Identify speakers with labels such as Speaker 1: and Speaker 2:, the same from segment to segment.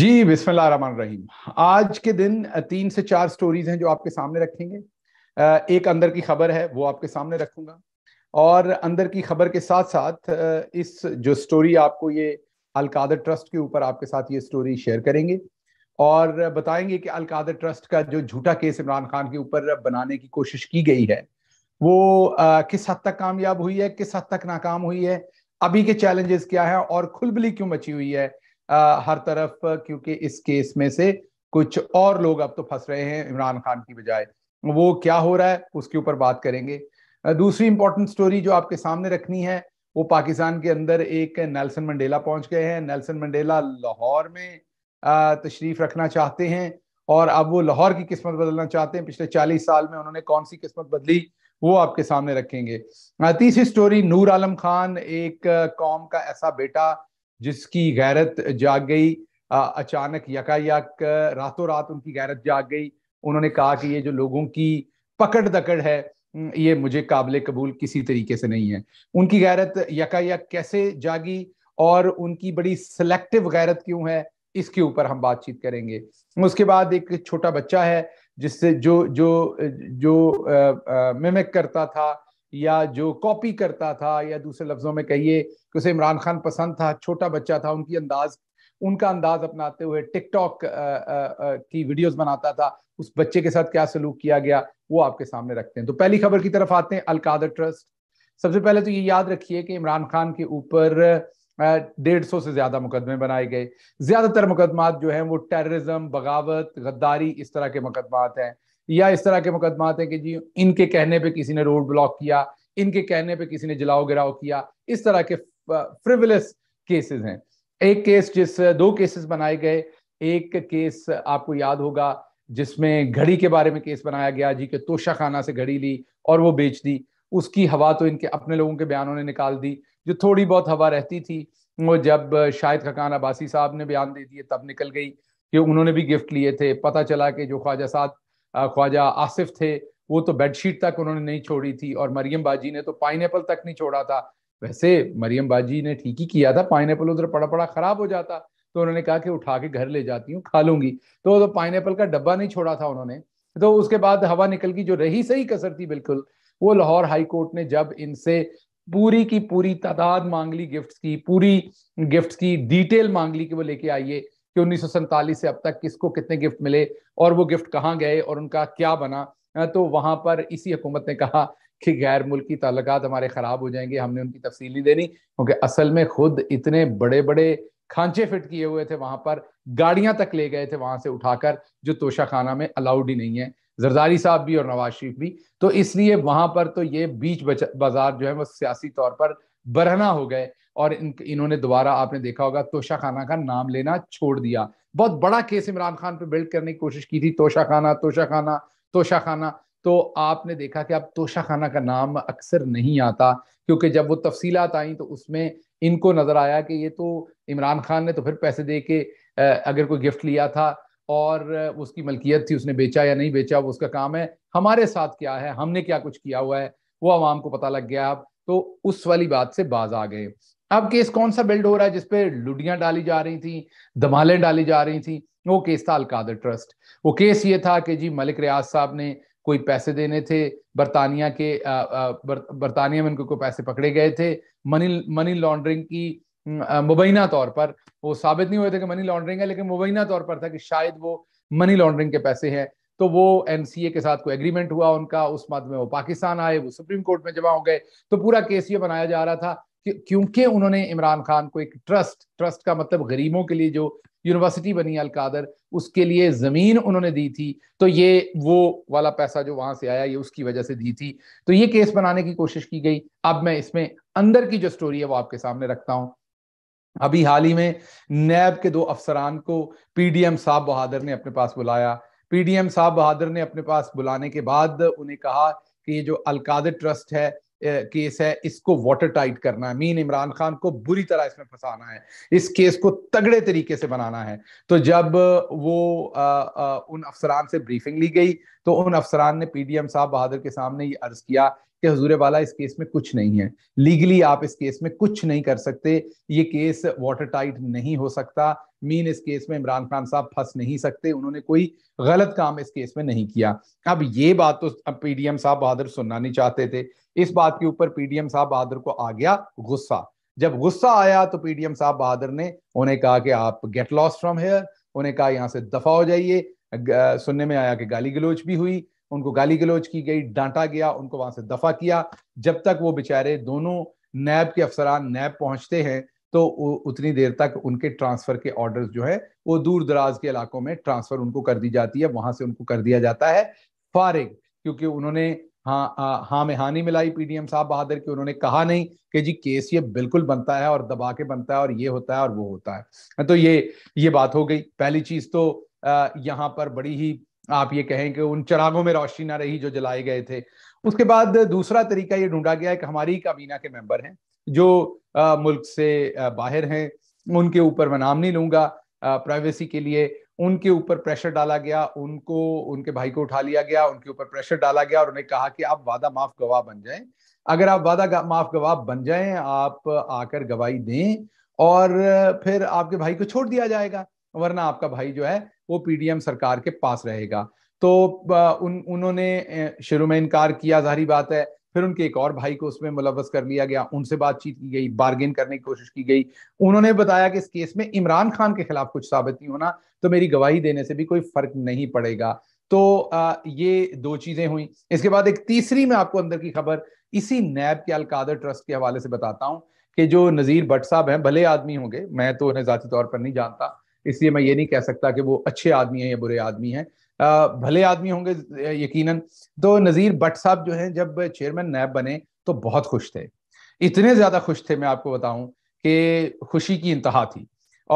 Speaker 1: जी बिस्मिल्लाह रहमान रहीम आज के दिन तीन से चार स्टोरीज हैं जो आपके सामने रखेंगे एक अंदर की खबर है वो आपके सामने रखूंगा और अंदर की खबर के साथ साथ इस जो स्टोरी आपको ये अलकादर ट्रस्ट के ऊपर आपके साथ ये स्टोरी शेयर करेंगे और बताएंगे कि अलकादर ट्रस्ट का जो झूठा केस इमरान खान के ऊपर बनाने की कोशिश की गई है वो किस हद तक कामयाब हुई है किस हद तक नाकाम हुई है अभी के चैलेंजेस क्या है और खुलबली क्यों मची हुई है हर तरफ क्योंकि इस केस में से कुछ और लोग अब तो फंस रहे हैं इमरान खान की बजाय वो क्या हो रहा है उसके ऊपर बात करेंगे दूसरी इंपॉर्टेंट स्टोरी जो आपके सामने रखनी है वो पाकिस्तान के अंदर एक नेल्सन मंडेला पहुंच गए हैं नेल्सन मंडेला लाहौर में तशरीफ रखना चाहते हैं और अब वो लाहौर की किस्मत बदलना चाहते हैं पिछले चालीस साल में उन्होंने कौन सी किस्मत बदली वो आपके सामने रखेंगे तीसरी स्टोरी नूर आलम खान एक कौम का ऐसा बेटा जिसकी गैरत जाग गई अचानक यकायक रातों रात उनकी गैरत जाग गई उन्होंने कहा कि ये जो लोगों की पकड़ दकड़ है ये मुझे काबिल कबूल किसी तरीके से नहीं है उनकी गैरत यकायक कैसे जागी और उनकी बड़ी सेलेक्टिव गैरत क्यों है इसके ऊपर हम बातचीत करेंगे उसके बाद एक छोटा बच्चा है जिससे जो जो जो, जो मिमिक करता था या जो कॉपी करता था या दूसरे लफ्जों में कहिए कि उसे इमरान खान पसंद था छोटा बच्चा था उनकी अंदाज उनका अंदाज अपनाते हुए टिकटॉक की वीडियोस बनाता था उस बच्चे के साथ क्या सलूक किया गया वो आपके सामने रखते हैं तो पहली खबर की तरफ आते हैं अलकादर ट्रस्ट सबसे पहले तो ये याद रखिए कि इमरान खान के ऊपर डेढ़ सौ से ज्यादा मुकदमे बनाए गए ज्यादातर मुकदमात जो हैं वो टेररिज्म बगावत गद्दारी इस तरह के मुकदमात हैं या इस तरह के मुकदमात हैं कि जी इनके कहने पे किसी ने रोड ब्लॉक किया इनके कहने पे किसी ने जलाओ गिराव किया इस तरह के फ्रिविलस केसेस हैं एक केस जिस दो केसेस बनाए गए एक केस आपको याद होगा जिसमें घड़ी के बारे में केस बनाया गया जी के तोशा खाना से घड़ी ली और वो बेच दी उसकी हवा तो इनके अपने लोगों के बयानों ने निकाल दी जो थोड़ी बहुत हवा रहती थी वो जब शाहिद खकान अब्बासी साहब ने बयान दे दिए तब निकल गई कि उन्होंने भी गिफ्ट लिए थे पता चला कि जो ख्वाजा साहब ख्वाजा आसिफ थे वो तो बेडशीट तक उन्होंने नहीं छोड़ी थी और मरियम बाजी ने तो पाइन तक नहीं छोड़ा था वैसे मरियम बाजी ने ठीक ही किया था पाइन उधर पड़ा पड़ा खराब हो जाता तो उन्होंने कहा कि उठा के घर ले जाती हूँ खा लूंगी तो, तो पाइन का डब्बा नहीं छोड़ा था उन्होंने तो उसके बाद हवा निकल गई जो रही सही कसर थी बिल्कुल वो लाहौर हाई कोर्ट ने जब इनसे पूरी की पूरी तादाद मांग ली गिफ्ट की पूरी गिफ्ट की डिटेल मांग ली कि वो लेके आइए कि उन्नीस से अब तक किसको कितने गिफ्ट मिले और वो गिफ्ट कहाँ गए और उनका क्या बना तो वहां पर इसी हुकूमत ने कहा कि गैर मुल्की ताल्लक हमारे ख़राब हो जाएंगे हमने उनकी तफसील नहीं देनी क्योंकि असल में खुद इतने बड़े बड़े खांचे फिट किए हुए थे वहां पर गाड़ियां तक ले गए थे वहां से उठाकर जो तोशा खाना में अलाउड ही नहीं है जरदारी साहब भी और नवाज शरीफ भी तो इसलिए वहां पर तो ये बीच बाजार जो है वो सियासी तौर पर बरहना हो गए और इन इन्होंने दोबारा आपने देखा होगा तोशा खाना का नाम लेना छोड़ दिया बहुत बड़ा केस इमरान खान पर बिल्ड करने की कोशिश की थी तोशा खाना तोशा खाना तोशा खाना तो आपने देखा कि अब तोशा खाना का नाम अक्सर नहीं आता क्योंकि जब वो तफसीलात आई तो उसमें इनको नजर आया कि ये तो इमरान खान ने तो फिर पैसे दे के अगर कोई गिफ्ट लिया था और उसकी मलकियत थी उसने बेचा या नहीं बेचा वो उसका काम है हमारे साथ क्या है हमने क्या कुछ किया हुआ है वो आवाम को पता लग गया अब तो उस वाली बात से बाज आ गए अब केस कौन सा बिल्ड हो रहा है जिसपे लुडियां डाली जा रही थी धमाले डाली जा रही थी वो केस था अलकादर ट्रस्ट वो केस ये था कि जी मलिक रियाज साहब ने कोई पैसे देने थे बरतानिया के बर, बरतानिया में उनको कोई पैसे पकड़े गए थे मनी मनी लॉन्ड्रिंग की मुबैना तौर पर वो साबित नहीं हुए थे कि मनी लॉन्ड्रिंग है लेकिन मुबैना तौर पर था कि शायद वो मनी लॉन्ड्रिंग के पैसे हैं तो वो एनसीए के साथ कोई एग्रीमेंट हुआ उनका उस मद में वो पाकिस्तान आए वो सुप्रीम कोर्ट में जमा हो गए तो पूरा केस ये बनाया जा रहा था क्योंकि उन्होंने इमरान खान को एक ट्रस्ट ट्रस्ट का मतलब गरीबों के लिए जो यूनिवर्सिटी बनी अलकादर उसके लिए ज़मीन उन्होंने दी थी तो ये वो वाला पैसा जो वहां से आया ये उसकी वजह से दी थी तो ये केस बनाने की कोशिश की गई अब मैं इसमें अंदर की जो स्टोरी है वो आपके सामने रखता हूँ अभी हाल ही में नैब के दो अफसरान को पीडीएम साहब बहादुर ने अपने पास बुलाया पीडीएम साहब बहादुर ने अपने पास बुलाने के बाद उन्हें कहा कि ये जो अलकादर ट्रस्ट है केस है इसको वाटर टाइट करना है मीन इमरान खान को बुरी तरह इसमें फंसाना है इस केस को तगड़े तरीके से बनाना है तो जब वो आ, आ, उन अफसरान से ब्रीफिंग ली गई तो उन अफसरान ने पीडीएम साहब बहादुर के सामने ये अर्ज किया कि हजूर वाला इस केस में कुछ नहीं है लीगली आप इस केस में कुछ नहीं कर सकते ये केस वाटर टाइट नहीं हो सकता मीन इस केस में इमरान खान साहब फंस नहीं सकते उन्होंने कोई गलत काम इस केस में नहीं किया अब ये बात तो पीडीएम साहब बहादुर सुनना नहीं चाहते थे इस बात के ऊपर पीडीएम साहब बहादुर को आ गया गुस्सा जब गुस्सा आया तो पीडीएम साहब बहादुर ने उन्हें कहा कि आप गेट लॉस फ्रॉम हेयर उन्हें कहा यहाँ से दफा हो जाइए सुनने में आया कि गाली गलोच भी हुई उनको गाली गलोच की गई डांटा गया उनको वहां से दफा किया जब तक वो बेचारे दोनों नैब के अफसरान नैब पहुंचते हैं तो उतनी देर तक उनके ट्रांसफर के ऑर्डर्स जो है वो दूर दराज के इलाकों में ट्रांसफर उनको कर दी जाती है वहां से उनको कर दिया जाता है फारिग क्योंकि उन्होंने हाँ हाँ में हानि मिलाई पीडीएम साहब बहादुर की उन्होंने कहा नहीं कि जी केस ये बिल्कुल बनता है और दबा के बनता है और ये होता है और वो होता है हाँ, तो ये ये बात हो गई पहली चीज तो यहाँ पर बड़ी ही आप ये कहें कि उन चरागों में रोशनी ना रही जो जलाए गए थे उसके बाद दूसरा तरीका ये ढूंढा गया है कि हमारी काबीना के मेंबर हैं जो मुल्क से बाहर हैं उनके ऊपर मैं नाम नहीं लूंगा प्राइवेसी के लिए उनके ऊपर प्रेशर डाला गया उनको उनके भाई को उठा लिया गया उनके ऊपर प्रेशर डाला गया और उन्हें कहा कि आप वादा माफ गवाह बन जाएं अगर आप वादा माफ गवाह बन जाएं आप आकर गवाही दें और फिर आपके भाई को छोड़ दिया जाएगा वरना आपका भाई जो है वो पीडीएम सरकार के पास रहेगा तो उन उन्होंने शुरू में इनकार किया जाहरी बात है फिर उनके एक और भाई को उसमें मुलवस कर लिया गया उनसे बातचीत की गई बार्गेन करने की कोशिश की गई उन्होंने बताया कि इस केस में इमरान खान के खिलाफ कुछ साबित नहीं होना तो मेरी गवाही देने से भी कोई फर्क नहीं पड़ेगा तो ये दो चीजें हुई इसके बाद एक तीसरी मैं आपको अंदर की खबर इसी नैब के अलकादर ट्रस्ट के हवाले से बताता हूँ कि जो नज़ीर भट्ट साहब हैं भले आदमी होंगे मैं तो उन्हें ज़ाती तौर पर नहीं जानता इसलिए मैं ये नहीं कह सकता कि वो अच्छे आदमी हैं या बुरे आदमी हैं भले आदमी होंगे यकीनन तो नज़ीर भट्ट साहब जो हैं जब चेयरमैन नैब बने तो बहुत खुश थे इतने ज़्यादा खुश थे मैं आपको बताऊं कि खुशी की इंतहा थी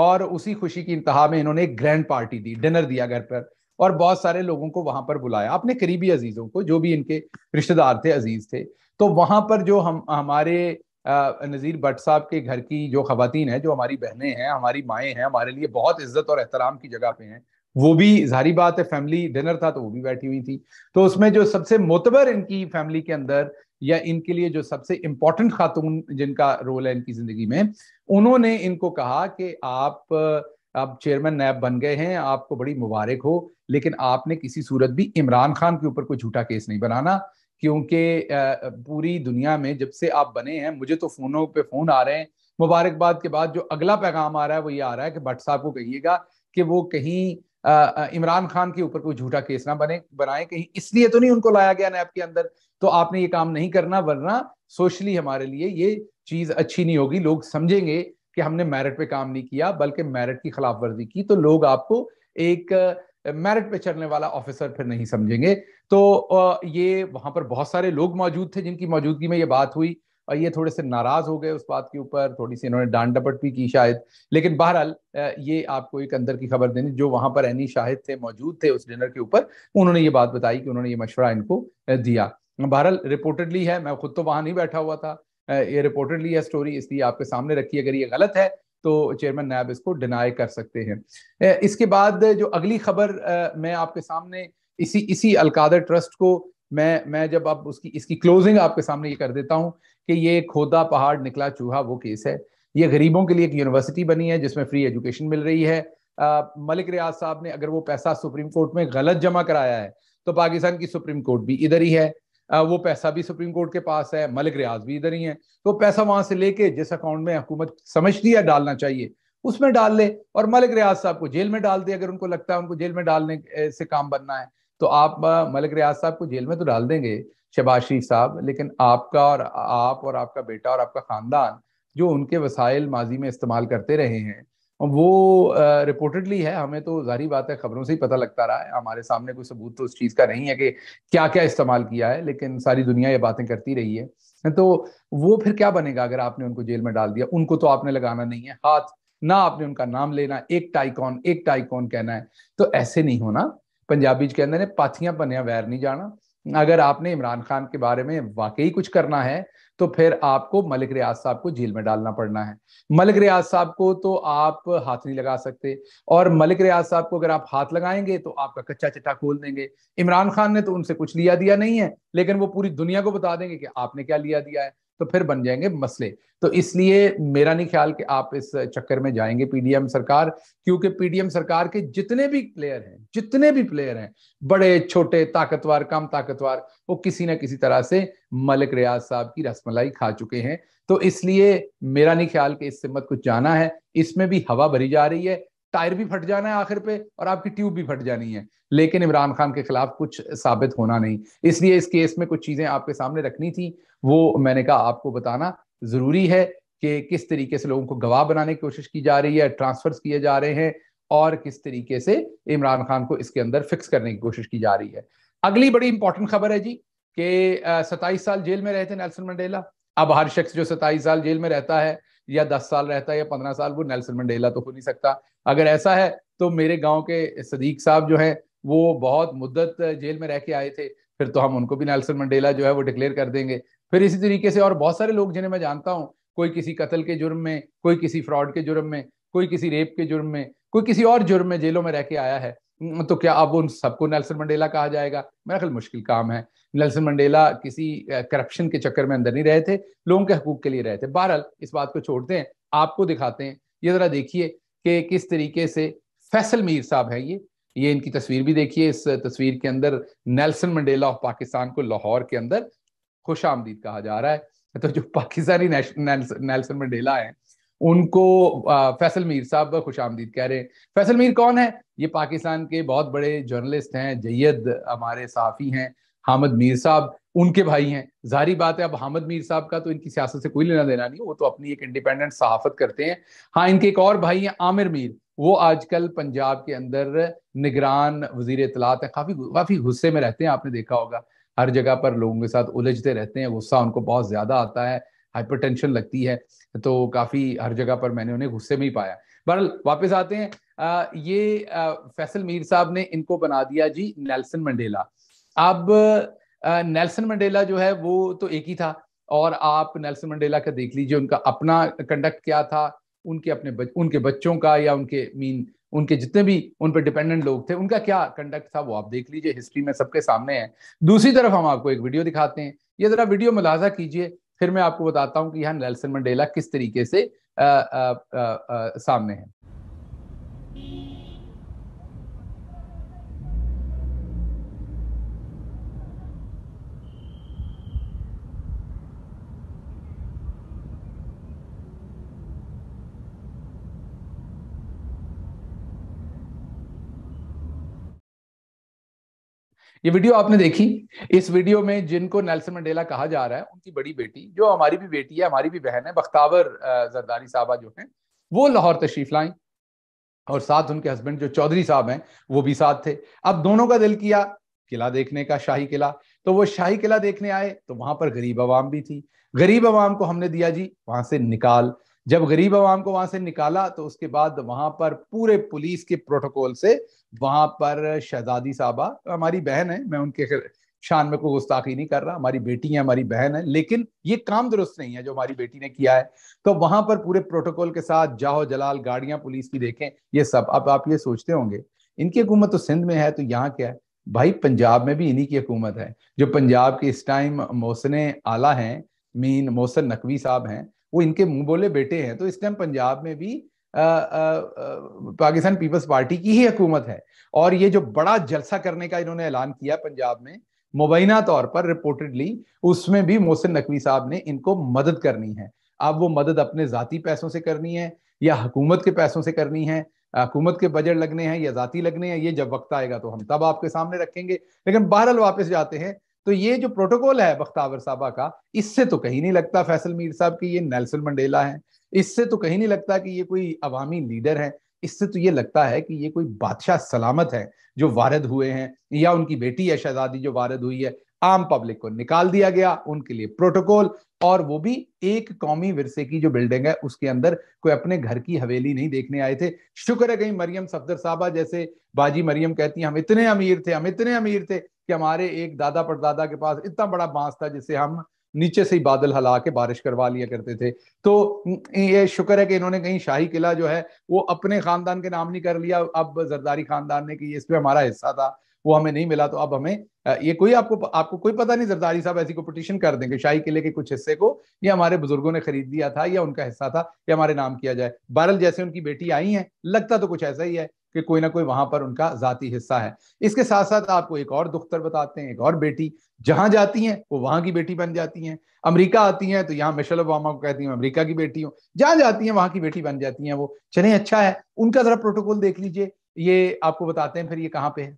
Speaker 1: और उसी खुशी की इंतहा में इन्होंने एक ग्रैंड पार्टी दी डिनर दिया घर पर और बहुत सारे लोगों को वहां पर बुलाया अपने करीबी अजीजों को जो भी इनके रिश्तेदार थे अजीज थे तो वहां पर जो हम हमारे नज़ीर भट्ट साहब के घर की जो खातन है जो हमारी बहनें हैं हमारी माएँ हैं हमारे लिए बहुत इज्जत और एहतराम की जगह पे हैं वो भी जारी बात है फैमिली डिनर था तो वो भी बैठी हुई थी तो उसमें जो सबसे मोतबर इनकी फैमिली के अंदर या इनके लिए जो सबसे इम्पोर्टेंट खातून जिनका रोल है इनकी ज़िंदगी में उन्होंने इनको कहा कि आप अब चेयरमैन नैब बन गए हैं आपको बड़ी मुबारक हो लेकिन आपने किसी सूरत भी इमरान खान के ऊपर कोई झूठा केस नहीं बनाना क्योंकि पूरी दुनिया में जब से आप बने हैं मुझे तो फोनों पे फोन आ रहे हैं मुबारकबाद के बाद जो अगला पैगाम आ रहा है वो ये आ रहा है कि भट्ट साहब को कहिएगा कि वो कहीं इमरान खान के ऊपर कोई झूठा केस ना बने बनाए कहीं इसलिए तो नहीं उनको लाया गया नैब के अंदर तो आपने ये काम नहीं करना वरना सोशली हमारे लिए ये चीज अच्छी नहीं होगी लोग समझेंगे कि हमने मेरिट पे काम नहीं किया बल्कि मेरिट की खिलाफ वर्जी की तो लोग आपको एक मेरिट पे चलने वाला ऑफिसर फिर नहीं समझेंगे तो ये वहां पर बहुत सारे लोग मौजूद थे जिनकी मौजूदगी में ये बात हुई और ये थोड़े से नाराज हो गए उस बात के ऊपर थोड़ी सी इन्होंने डांड डपट भी की शायद लेकिन बहरहाल ये आपको एक अंदर की खबर देनी जो वहां पर एनी शाहिद थे मौजूद थे उस डिनर के ऊपर उन्होंने ये बात बताई कि उन्होंने ये मशवरा इनको दिया बहरहाल रिपोर्टेडली है मैं खुद तो वहां नहीं बैठा हुआ था ये रिपोर्टेडली है स्टोरी इसलिए आपके सामने रखी अगर ये गलत है तो चेयरमैन नायब इसको डिनाई कर सकते हैं इसके बाद जो अगली खबर मैं आपके सामने इसी इसी अलकादर ट्रस्ट को मैं मैं जब अब उसकी इसकी क्लोजिंग आपके सामने ये कर देता हूँ कि ये खोदा पहाड़ निकला चूहा वो केस है ये गरीबों के लिए एक यूनिवर्सिटी बनी है जिसमें फ्री एजुकेशन मिल रही है मलिक रियाज साहब ने अगर वो पैसा सुप्रीम कोर्ट में गलत जमा कराया है तो पाकिस्तान की सुप्रीम कोर्ट भी इधर ही है आ, वो पैसा भी सुप्रीम कोर्ट के पास है मलिक रियाज भी इधर ही है तो पैसा वहां से लेके जिस अकाउंट में हुकूमत समझती है डालना चाहिए उसमें डाल ले और मलिक रियाज साहब को जेल में डाल दे अगर उनको लगता है उनको जेल में डालने से काम बनना है तो आप मलिक रियाज साहब को जेल में तो डाल देंगे शबाशी साहब लेकिन आपका और आप और आपका बेटा और आपका ख़ानदान जो उनके वसाइल माजी में इस्तेमाल करते रहे हैं वो रिपोर्टेडली है हमें तो जारी बात है खबरों से ही पता लगता रहा है हमारे सामने कोई सबूत तो उस चीज़ का नहीं है कि क्या क्या इस्तेमाल किया है लेकिन सारी दुनिया ये बातें करती रही है तो वो फिर क्या बनेगा अगर आपने उनको जेल में डाल दिया उनको तो आपने लगाना नहीं है हाथ ना आपने उनका नाम लेना एक टाइकॉन एक टाइकॉन कहना है तो ऐसे नहीं होना पंजाबी कहते ने पाथियां भनिया वैर नहीं जाना अगर आपने इमरान खान के बारे में वाकई कुछ करना है तो फिर आपको मलिक रियाज साहब को जेल में डालना पड़ना है मलिक रियाज साहब को तो आप हाथ नहीं लगा सकते और मलिक रियाज साहब को अगर आप हाथ लगाएंगे तो आपका कच्चा चिट्ठा खोल देंगे इमरान खान ने तो उनसे कुछ लिया दिया नहीं है लेकिन वो पूरी दुनिया को बता देंगे कि आपने क्या लिया दिया है तो फिर बन जाएंगे मसले तो इसलिए मेरा नहीं ख्याल कि आप इस चक्कर में जाएंगे पीडीएम सरकार क्योंकि पीडीएम सरकार के जितने भी प्लेयर हैं जितने भी प्लेयर हैं बड़े छोटे ताकतवर कम ताकतवर वो किसी ना किसी तरह से मलिक रियाज साहब की रसमलाई खा चुके हैं तो इसलिए मेरा नहीं ख्याल कि इस मत कुछ जाना है इसमें भी हवा भरी जा रही है टायर भी फट जाना है आखिर पे और आपकी ट्यूब भी फट जानी है लेकिन इमरान खान के खिलाफ कुछ साबित होना नहीं इसलिए इस केस में कुछ चीजें आपके सामने रखनी थी वो मैंने कहा आपको बताना जरूरी है कि किस तरीके से लोगों को गवाह बनाने की कोशिश की जा रही है ट्रांसफर्स किए जा रहे हैं और किस तरीके से इमरान खान को इसके अंदर फिक्स करने की कोशिश की जा रही है अगली बड़ी इंपॉर्टेंट खबर है जी के सताईस साल जेल में रहते नेल्सन मंडेला अब हर शख्स जो सताईस साल जेल में रहता है या दस साल रहता है या पंद्रह साल वो नेल्सन मंडेला तो हो नहीं सकता अगर ऐसा है तो मेरे गाँव के सदीक साहब जो है वो बहुत मुद्दत जेल में रह के आए थे फिर तो हम उनको भी नेल्सन मंडेला जो है वो डिक्लेयर कर देंगे फिर इसी तरीके से और बहुत सारे लोग जिन्हें मैं जानता हूँ कोई किसी कत्ल के जुर्म में कोई किसी फ्रॉड के जुर्म में कोई किसी रेप के जुर्म में कोई किसी और जुर्म में जेलों में रह के आया है हम्म, तो क्या अब उन सबको नेल्सन मंडेला कहा जाएगा मेरा ख्याल मुश्किल काम है नेल्सन मंडेला किसी करप्शन के चक्कर में अंदर नहीं रहे थे लोगों के हकूक के लिए रहे थे बहरहाल इस बात को छोड़ते हैं आपको दिखाते हैं ये ज़रा देखिए कि किस तरीके से फैसल मीर साहब है ये ये इनकी तस्वीर भी देखिए इस तस्वीर के अंदर नेल्सन मंडेला ऑफ पाकिस्तान को लाहौर के अंदर खुश आमदीद कहा जा रहा है तो जो पाकिस्तानी नेल्सन मंडेला है उनको फैसल मीर साहब खुश आमदीद कह रहे हैं फैसल मीर कौन है ये पाकिस्तान के बहुत बड़े जर्नलिस्ट हैं जैद हमारे साफी हैं हामद मीर साहब उनके भाई हैं जारी बात है अब हामद मीर साहब का तो इनकी सियासत से कोई लेना देना नहीं वो तो अपनी एक इंडिपेंडेंट सहाफत करते हैं हाँ इनके एक और भाई हैं आमिर मीर वो आजकल पंजाब के अंदर निगरान वजीर इतलात हैं काफ़ी काफ़ी गुस्से में रहते हैं आपने देखा होगा हर जगह पर लोगों के साथ उलझते रहते हैं गुस्सा उनको बहुत ज़्यादा आता है हाइपरटेंशन लगती है तो काफ़ी हर जगह पर मैंने उन्हें गुस्से में ही पाया बहरहाल वापस आते हैं आ, ये आ, फैसल मीर साहब ने इनको बना दिया जी नेल्सन मंडेला अब नेल्सन मंडेला जो है वो तो एक ही था और आप नेल्सन मंडेला का देख लीजिए उनका अपना कंडक्ट क्या था उनके अपने बच, उनके बच्चों का या उनके मीन उनके जितने भी उन पर डिपेंडेंट लोग थे उनका क्या कंडक्ट था वो आप देख लीजिए हिस्ट्री में सबके सामने है दूसरी तरफ हम आपको एक वीडियो दिखाते हैं ये जरा वीडियो मुलाजा कीजिए फिर मैं आपको बताता हूं कि यहाँ नेल्सन मंडेला किस तरीके से आ, आ, आ, आ, सामने है ये वीडियो आपने देखी इस वीडियो में जिनको नेल्सन मंडेला कहा जा रहा है उनकी बड़ी बेटी जो हमारी भी बेटी है हमारी भी बहन है बख्तावर जरदारी साहबा जो हैं वो लाहौर तशरीफ लाई और साथ उनके हस्बैंड जो चौधरी साहब हैं वो भी साथ थे अब दोनों का दिल किया किला देखने का शाही किला तो वो शाही किला देखने आए तो वहां पर गरीब आवाम भी थी गरीब आवाम को हमने दिया जी वहां से निकाल जब गरीब आवाम को वहां से निकाला तो उसके बाद वहां पर पूरे पुलिस के प्रोटोकॉल से वहां पर शहजादी साहबा हमारी बहन है मैं उनके शान में कोई गुस्ताखी नहीं कर रहा हमारी बेटी है हमारी बहन है लेकिन ये काम दुरुस्त नहीं है जो हमारी बेटी ने किया है तो वहां पर पूरे प्रोटोकॉल के साथ जाहो जलाल गाड़ियां पुलिस की देखें ये सब अब आप ये सोचते होंगे इनकी हुकूमत तो सिंध में है तो यहाँ क्या है भाई पंजाब में भी इन्हीं की हुकूमत है जो पंजाब के इस टाइम मोहसन आला हैं मीन मोहसन नकवी साहब हैं वो इनके मुंह बोले बेटे हैं तो इस टाइम पंजाब में भी पाकिस्तान पीपल्स पार्टी की ही हुकूमत है और ये जो बड़ा जलसा करने का इन्होंने ऐलान किया पंजाब में मुबैना तौर पर रिपोर्टेडली उसमें भी मोहसिन नकवी साहब ने इनको मदद करनी है अब वो मदद अपने ज़ाती पैसों से करनी है या हुकूमत के पैसों से करनी है हुकूमत के बजट लगने हैं या ज़ाती लगने हैं ये जब वक्त आएगा तो हम तब आपके सामने रखेंगे लेकिन बहरहाल वापस जाते हैं तो ये जो प्रोटोकॉल है बख्तावर साहबा का इससे तो कहीं नहीं लगता फैसल मीर साहब कि ये नेल्सन मंडेला है इससे तो कहीं नहीं लगता कि ये कोई अवामी लीडर है इससे तो ये लगता है कि ये कोई बादशाह सलामत है जो वारद हुए हैं या उनकी बेटी है शहजादी जो वारद हुई है आम पब्लिक को निकाल दिया गया उनके लिए प्रोटोकॉल और वो भी एक कौमी विरसे की जो बिल्डिंग है उसके अंदर कोई अपने घर की हवेली नहीं देखने आए थे शुक्र है कहीं मरियम सफदर साहबा जैसे बाजी मरियम कहती हैं हम इतने अमीर थे हम इतने अमीर थे कि हमारे एक दादा परदादा के पास इतना बड़ा बांस था जिसे हम नीचे से ही बादल हला के बारिश करवा लिया करते थे तो ये शुक्र है कि इन्होंने कहीं शाही किला जो है वो अपने खानदान के नाम नहीं कर लिया अब जरदारी खानदान ने कि इसमें हमारा हिस्सा था वो हमें नहीं मिला तो अब हमें ये कोई आपको आपको कोई पता नहीं जरदारी साहब ऐसी को कर देंगे शाही किले के कुछ हिस्से को ये हमारे बुजुर्गों ने खरीद लिया था या उनका हिस्सा था ये हमारे नाम किया जाए बहरल जैसे उनकी बेटी आई है लगता तो कुछ ऐसा ही है कि कोई ना कोई वहां पर उनका जाती हिस्सा है इसके साथ साथ आपको एक और दुख्तर बताते हैं एक और बेटी जहां जाती हैं वो वहां की बेटी बन जाती हैं अमेरिका आती हैं तो यहाँ मिशेल ओबामा को कहती हूँ अमेरिका की बेटी हूँ जहां जाती हैं वहां की बेटी बन जाती हैं वो चले अच्छा है उनका जरा प्रोटोकॉल देख लीजिए ये आपको बताते हैं फिर ये कहाँ पे है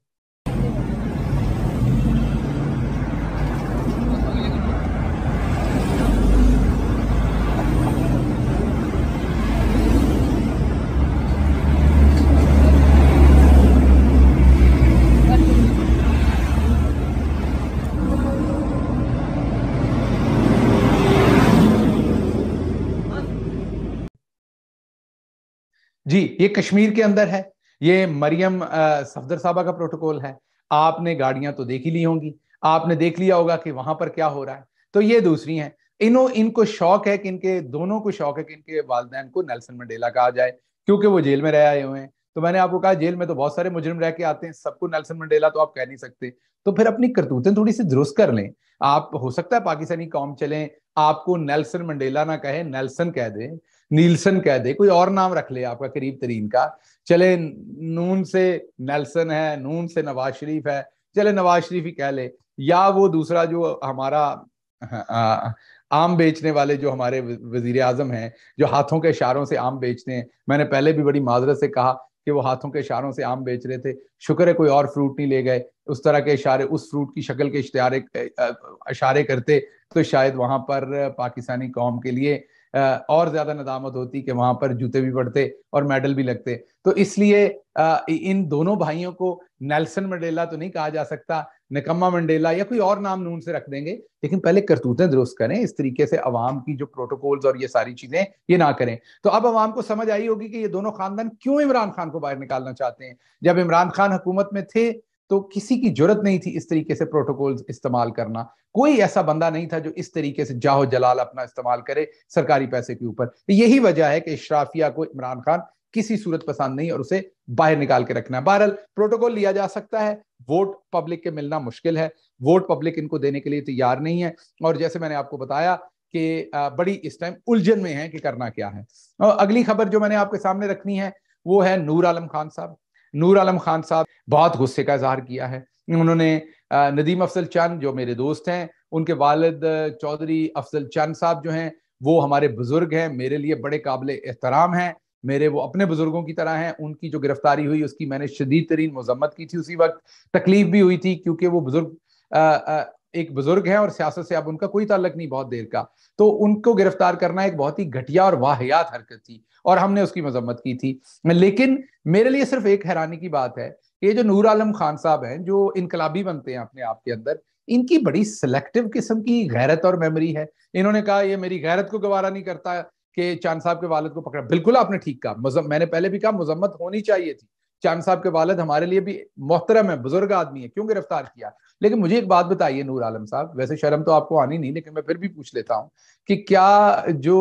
Speaker 1: जी ये कश्मीर के अंदर है ये मरियम सफदर साहबा का प्रोटोकॉल है आपने गाड़ियां तो देख ही ली होंगी आपने देख लिया होगा कि वहां पर क्या हो रहा है तो ये दूसरी हैं इनो इनको शौक है कि इनके दोनों को शौक है कि इनके वालदेन को नेल्सन मंडेला कहा जाए क्योंकि वो जेल में रह आए हुए हैं तो मैंने आपको कहा जेल में तो बहुत सारे मुजरिम रह के आते हैं सबको नेल्सन मंडेला तो आप कह नहीं सकते तो फिर अपनी करतूतें थोड़ी सी दुरुस्त कर लें आप हो सकता है पाकिस्तानी कौम चलें आपको नेल्सन मंडेला ना कहे नेल्सन कह दें नीलसन कह दे कोई और नाम रख ले आपका करीब तरीन का चले नून से नेल्सन है नून से नवाज शरीफ है चले नवाज शरीफ ही कह ले या वो दूसरा जो हमारा हाँ, आम बेचने वाले जो हमारे वजीर आजम हैं जो हाथों के इशारों से आम बेचते हैं मैंने पहले भी बड़ी माजरत से कहा कि वो हाथों के इशारों से आम बेच रहे थे शुक्र है कोई और फ्रूट नहीं ले गए उस तरह के इशारे उस फ्रूट की शक्ल के इश्तारे इशारे करते तो शायद वहां पर पाकिस्तानी कौम के लिए और ज्यादा नदामत होती कि वहां पर जूते भी पड़ते और मेडल भी लगते तो इसलिए इन दोनों भाइयों को नेल्सन मंडेला तो नहीं कहा जा सकता निकम्मा मंडेला या कोई और नाम नून से रख देंगे लेकिन पहले करतूतें दुरुस्त करें इस तरीके से अवाम की जो प्रोटोकॉल्स और ये सारी चीजें ये ना करें तो अब अवाम को समझ आई होगी कि ये दोनों खानदान क्यों इमरान खान को बाहर निकालना चाहते हैं जब इमरान खान हुकूमत में थे तो किसी की जरूरत नहीं थी इस तरीके से प्रोटोकॉल इस्तेमाल करना कोई ऐसा बंदा नहीं था जो इस तरीके से जाहो जलाल अपना इस्तेमाल करे सरकारी पैसे के ऊपर तो यही वजह है कि इशराफिया को इमरान खान किसी सूरत पसंद नहीं और उसे बाहर निकाल के रखना है बहरहाल प्रोटोकॉल लिया जा सकता है वोट पब्लिक के मिलना मुश्किल है वोट पब्लिक इनको देने के लिए तैयार नहीं है और जैसे मैंने आपको बताया कि बड़ी इस टाइम उलझन में है कि करना क्या है और अगली खबर जो मैंने आपके सामने रखनी है वो है नूर आलम खान साहब नूर आलम खान साहब बहुत गुस्से का इजहार किया है उन्होंने नदीम अफजल चंद जो मेरे दोस्त हैं उनके वालद चौधरी अफजल चंद साहब जो हैं वो हमारे बुजुर्ग हैं मेरे लिए बड़े काबिल एहतराम हैं मेरे वो अपने बुजुर्गों की तरह हैं उनकी जो गिरफ्तारी हुई उसकी मैंने शदीद तरीन मजम्मत की थी उसी वक्त तकलीफ भी हुई थी क्योंकि वो बुजुर्ग एक बुजुर्ग हैं और सियासत से अब उनका कोई ताल्लक नहीं बहुत देर का तो उनको गिरफ्तार करना एक बहुत ही घटिया और वाहियात हरकत थी और हमने उसकी मजम्मत की थी लेकिन मेरे लिए सिर्फ एक हैरानी की बात है ये जो नूर आलम खान साहब हैं जो इनकलाबी बनते हैं अपने आप के अंदर इनकी बड़ी सिलेक्टिव किस्म की गैरत और मेमोरी है इन्होंने कहा ये मेरी गैरत को गवारा नहीं करता कि चांद साहब के वालद को पकड़ा बिल्कुल आपने ठीक कहा मैंने पहले भी कहा मजम्मत होनी चाहिए थी चांद साहब के वालद हमारे लिए भी मोहतरम है बुजुर्ग आदमी है क्यों गिरफ्तार किया लेकिन मुझे एक बात बताइए नूर आलम साहब वैसे शर्म तो आपको आनी नहीं लेकिन मैं फिर भी पूछ लेता हूँ कि क्या जो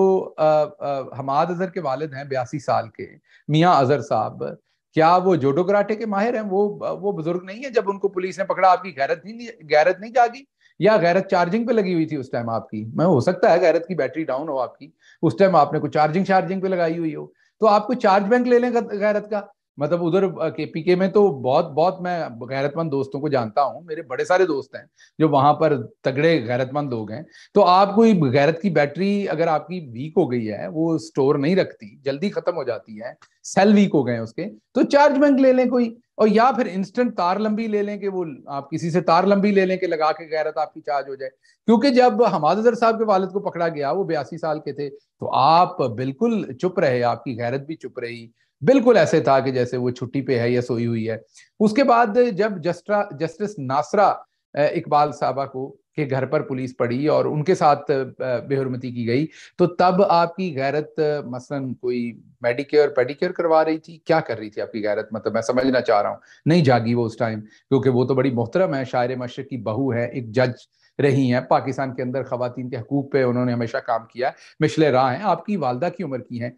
Speaker 1: हमाद अजहर के वालद हैं बयासी साल के मियाँ अजहर साहब क्या वो जोडो कराटे के माहिर हैं वो वो बुजुर्ग नहीं है जब उनको पुलिस ने पकड़ा आपकी गैरत नहीं गैरत नहीं जागी या गैरत चार्जिंग पे लगी हुई थी उस टाइम आपकी मैं हो सकता है गैरत की बैटरी डाउन हो आपकी उस टाइम आपने कुछ चार्जिंग चार्जिंग पे लगाई हुई हो तो आपको चार्ज बैंक ले लें गैरत का मतलब उधर के पीके में तो बहुत बहुत मैं गैरतमंद दोस्तों को जानता हूँ मेरे बड़े सारे दोस्त हैं जो वहां पर तगड़े गैरतमंद लोग हैं तो आप कोई गैरत की बैटरी अगर आपकी वीक हो गई है वो स्टोर नहीं रखती जल्दी खत्म हो जाती है सेल वीक हो गए उसके तो चार्ज बैंक ले लें कोई और या फिर इंस्टेंट तार लंबी ले लें कि वो आप किसी से तार लंबी ले लें कि लगा के गैरत आपकी चार्ज हो जाए क्योंकि जब हमाद अजहर साहब के वालद को पकड़ा गया वो बयासी साल के थे तो आप बिल्कुल चुप रहे आपकी गैरत भी चुप रही बिल्कुल ऐसे था कि जैसे वो छुट्टी पे है या सोई हुई है उसके बाद जब जस्ट्रा जस्टिस नासरा इकबाल साहबा को के घर पर पुलिस पड़ी और उनके साथ बेहरमती की गई तो तब आपकी गैरत मसलन कोई मेडिक्योर पेडिक्योर करवा रही थी क्या कर रही थी आपकी गैरत मतलब मैं समझना चाह रहा हूँ नहीं जागी वो उस टाइम क्योंकि वो तो बड़ी मोहतरम है शायर मशर की बहू है एक जज रही हैं पाकिस्तान के अंदर खातन के हकूक पे उन्होंने हमेशा काम किया मिशले राह हैं आपकी वालदा की उम्र की हैं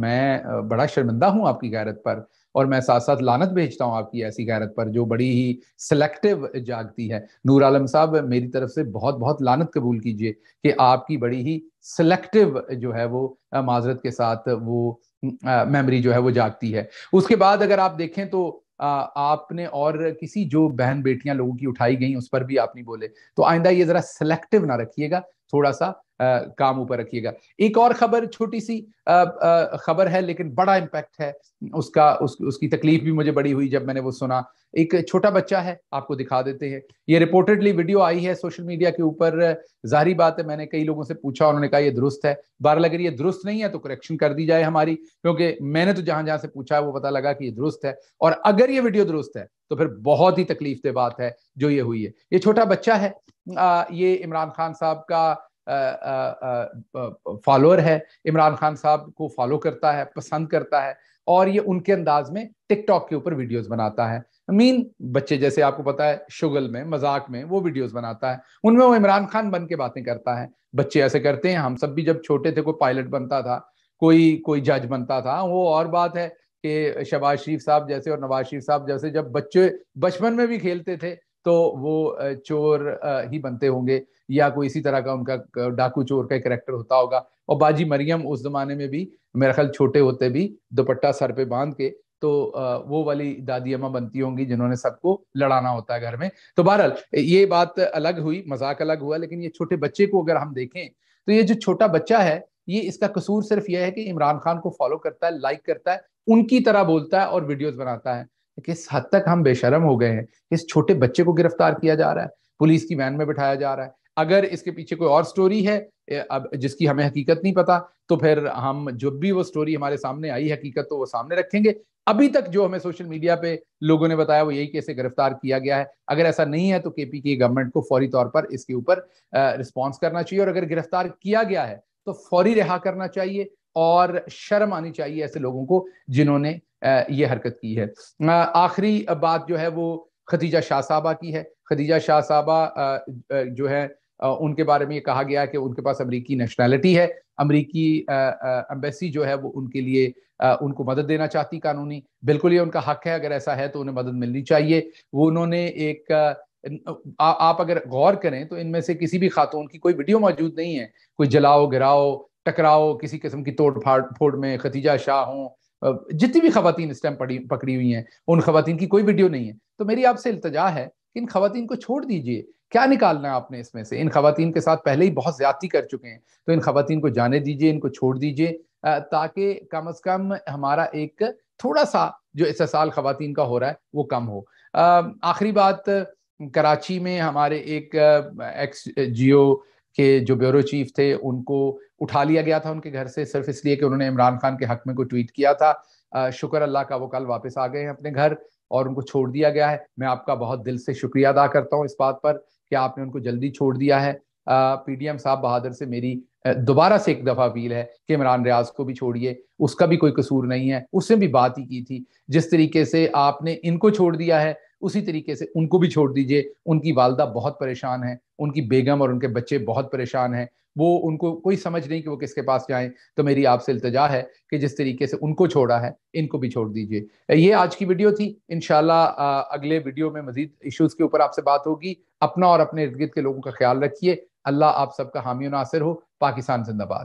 Speaker 1: मैं बड़ा शर्मिंदा हूँ आपकी गैरत पर और मैं साथ साथ लानत भेजता हूँ आपकी ऐसी गैरत पर जो बड़ी ही सिलेक्टिव जागती है नूर आलम साहब मेरी तरफ से बहुत बहुत लानत कबूल कीजिए कि आपकी बड़ी ही सिलेक्टिव जो है वो माजरत के साथ वो मेमोरी जो है वो जागती है उसके बाद अगर आप देखें तो आपने और किसी जो बहन बेटियां लोगों की उठाई गई उस पर भी आप नहीं बोले तो आइंदा ये जरा सिलेक्टिव ना रखिएगा थोड़ा सा काम ऊपर रखिएगा एक और खबर छोटी सी खबर है लेकिन बड़ा इम्पैक्ट है उसका उस, उसकी तकलीफ भी मुझे बड़ी हुई जब मैंने वो सुना एक छोटा बच्चा है आपको दिखा देते हैं ये रिपोर्टेडली वीडियो आई है सोशल मीडिया के ऊपर जाहरी बात है मैंने कई लोगों से पूछा उन्होंने कहा ये दुरुस्त है बार अगर ये दुरुस्त नहीं है तो करेक्शन कर दी जाए हमारी क्योंकि मैंने तो जहां जहां से पूछा है वो पता लगा कि ये दुरुस्त है और अगर ये वीडियो दुरुस्त है तो फिर बहुत ही तकलीफ से बात है जो ये हुई है ये छोटा बच्चा है आ, ये इमरान खान साहब का फॉलोअर है इमरान खान साहब को फॉलो करता है पसंद करता है और ये उनके अंदाज में टिकटॉक के ऊपर वीडियोस बनाता है मीन बच्चे जैसे आपको पता है शुगल में मजाक में वो वीडियोस बनाता है उनमें वो इमरान खान बन के बातें करता है बच्चे ऐसे करते हैं हम सब भी जब छोटे थे कोई पायलट बनता था कोई कोई जज बनता था वो और बात है कि शबाज शरीफ साहब जैसे और नवाज शरीफ साहब जैसे जब बच्चे बचपन में भी खेलते थे तो वो चोर ही बनते होंगे या कोई इसी तरह का उनका डाकू चोर का करेक्टर होता होगा और बाजी मरियम उस जमाने में भी मेरा ख्याल छोटे होते भी दुपट्टा सर पे बांध के तो वो वाली दादी अम्मा बनती होंगी जिन्होंने सबको लड़ाना होता है घर में तो बहरहाल ये बात अलग हुई मजाक अलग हुआ लेकिन ये छोटे बच्चे को अगर हम देखें तो ये जो छोटा बच्चा है ये इसका कसूर सिर्फ यह है कि इमरान खान को फॉलो करता है लाइक करता है उनकी तरह बोलता है और वीडियोस बनाता है किस हद तक हम बेशरम हो गए हैं किस छोटे बच्चे को गिरफ्तार किया जा रहा है पुलिस की वैन में बिठाया जा रहा है अगर इसके पीछे कोई और स्टोरी है अब जिसकी हमें हकीकत नहीं पता तो फिर हम जब भी वो स्टोरी हमारे सामने आई हकीकत तो वो सामने रखेंगे अभी तक जो हमें सोशल मीडिया पे लोगों ने बताया वो यही कैसे गिरफ्तार किया गया है अगर ऐसा नहीं है तो केपी की गवर्नमेंट को फौरी तौर पर इसके ऊपर रिस्पॉन्स करना चाहिए और अगर गिरफ्तार किया गया है तो फौरी रिहा करना चाहिए और शर्म आनी चाहिए ऐसे लोगों को जिन्होंने ये हरकत की है आखिरी बात जो है वो खदीजा शाह साहबा की है खदीजा शाह साहबा जो है उनके बारे में ये कहा गया कि उनके पास अमरीकी नेशनैलिटी है अमरीकी एम्बेसी जो है वो उनके लिए आ, उनको मदद देना चाहती कानूनी बिल्कुल ये उनका हक है अगर ऐसा है तो उन्हें मदद मिलनी चाहिए वो उन्होंने एक आ, आप अगर गौर करें तो इनमें से किसी भी खातून की कोई वीडियो मौजूद नहीं है कोई जलाओ गिराओ टकराओ किसी किस्म की तोड़ फाड़ फोड़ में खतीजा शाह हों जितनी भी खातन इस टाइम पड़ी पकड़ी हुई हैं उन खातन की कोई वीडियो नहीं है तो मेरी आपसे इल्तजा है कि इन खातन को छोड़ दीजिए क्या निकालना है आपने इसमें से इन खातन के साथ पहले ही बहुत ज्यादा कर चुके हैं तो इन खातन को जाने दीजिए इनको छोड़ दीजिए ताकि कम अज कम हमारा एक थोड़ा सा जो इससाल खातन का हो रहा है वो कम हो आखिरी बात कराची में हमारे एक एक्स जियो के जो ब्यूरो चीफ थे उनको उठा लिया गया था उनके घर से सिर्फ इसलिए कि उन्होंने इमरान खान के हक में कोई ट्वीट किया था शुक्र अल्लाह का वो कल वापस आ गए हैं अपने घर और उनको छोड़ दिया गया है मैं आपका बहुत दिल से शुक्रिया अदा करता हूँ इस बात पर कि आपने उनको जल्दी छोड़ दिया है पीडीएम साहब बहादुर से मेरी दोबारा से एक दफा अपील है कि इमरान रियाज को भी छोड़िए उसका भी कोई कसूर नहीं है उसने भी बात ही की थी जिस तरीके से आपने इनको छोड़ दिया है उसी तरीके से उनको भी छोड़ दीजिए उनकी वालदा बहुत परेशान है उनकी बेगम और उनके बच्चे बहुत परेशान हैं वो उनको कोई समझ नहीं कि वो किसके पास जाएं तो मेरी आपसे इल्तजा है कि जिस तरीके से उनको छोड़ा है इनको भी छोड़ दीजिए ये आज की वीडियो थी इन अगले वीडियो में मजीद इश्यूज के ऊपर आपसे बात होगी अपना और अपने इर्द गिर्द के लोगों का ख्याल रखिए अल्लाह आप सबका हामी नासिर हो पाकिस्तान जिंदाबाद